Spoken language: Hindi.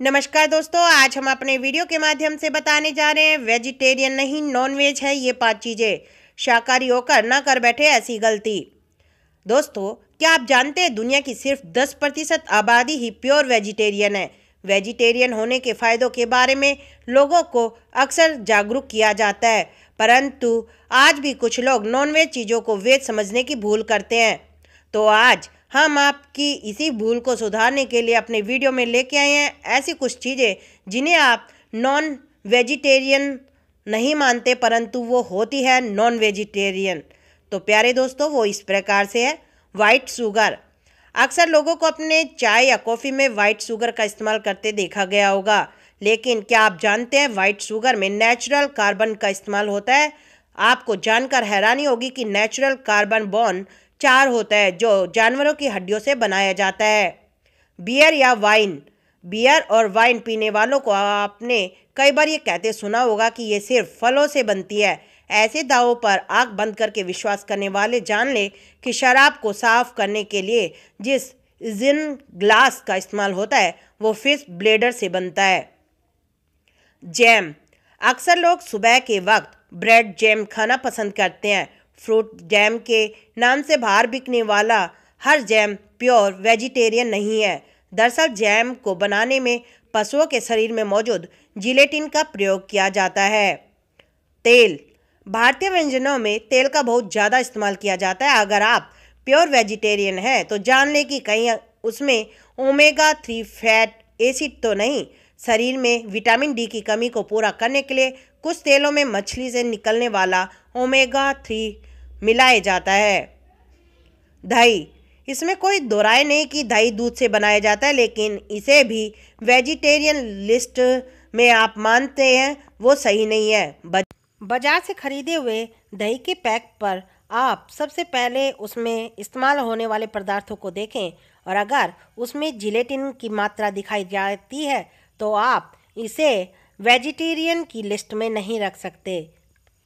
नमस्कार दोस्तों आज हम अपने वीडियो के माध्यम से बताने जा रहे हैं वेजिटेरियन नहीं नॉनवेज है ये पांच चीज़ें शाकाहारी होकर ना कर बैठे ऐसी गलती दोस्तों क्या आप जानते हैं दुनिया की सिर्फ 10 प्रतिशत आबादी ही प्योर वेजिटेरियन है वेजिटेरियन होने के फ़ायदों के बारे में लोगों को अक्सर जागरूक किया जाता है परंतु आज भी कुछ लोग नॉनवेज चीज़ों को वेज समझने की भूल करते हैं तो आज हम आपकी इसी भूल को सुधारने के लिए अपने वीडियो में लेके आए हैं ऐसी कुछ चीज़ें जिन्हें आप नॉन वेजिटेरियन नहीं मानते परंतु वो होती है नॉन वेजिटेरियन तो प्यारे दोस्तों वो इस प्रकार से है वाइट शुगर अक्सर लोगों को अपने चाय या कॉफ़ी में वाइट शुगर का इस्तेमाल करते देखा गया होगा लेकिन क्या आप जानते हैं वाइट शुगर में नेचुरल कार्बन का इस्तेमाल होता है आपको जानकर हैरानी होगी कि नेचुरल कार्बन बॉन चार होता है जो जानवरों की हड्डियों से बनाया जाता है बियर या वाइन बियर और वाइन पीने वालों को आपने कई बार ये कहते सुना होगा कि ये सिर्फ फलों से बनती है ऐसे दावों पर आग बंद करके विश्वास करने वाले जान ले कि शराब को साफ करने के लिए जिस जिन ग्लास का इस्तेमाल होता है वो फिश ब्लेडर से बनता है जैम अक्सर लोग सुबह के वक्त ब्रेड जैम खाना पसंद करते हैं फ्रूट जैम के नाम से बाहर बिकने वाला हर जैम प्योर वेजिटेरियन नहीं है दरअसल जैम को बनाने में पशुओं के शरीर में मौजूद जिलेटिन का प्रयोग किया जाता है तेल भारतीय व्यंजनों में तेल का बहुत ज़्यादा इस्तेमाल किया जाता है अगर आप प्योर वेजिटेरियन हैं तो जान लें कि कहीं उसमें ओमेगा थ्री फैट एसिड तो नहीं शरीर में विटामिन डी की कमी को पूरा करने के लिए कुछ तेलों में मछली से निकलने वाला ओमेगा थ्री मिलाया जाता है दही इसमें कोई दोराय नहीं कि दही दूध से बनाया जाता है लेकिन इसे भी वेजिटेरियन लिस्ट में आप मानते हैं वो सही नहीं है बाजार से खरीदे हुए दही के पैक पर आप सबसे पहले उसमें इस्तेमाल होने वाले पदार्थों को देखें और अगर उसमें जिलेटिन की मात्रा दिखाई जाती है तो आप इसे वेजिटेरियन की लिस्ट में नहीं रख सकते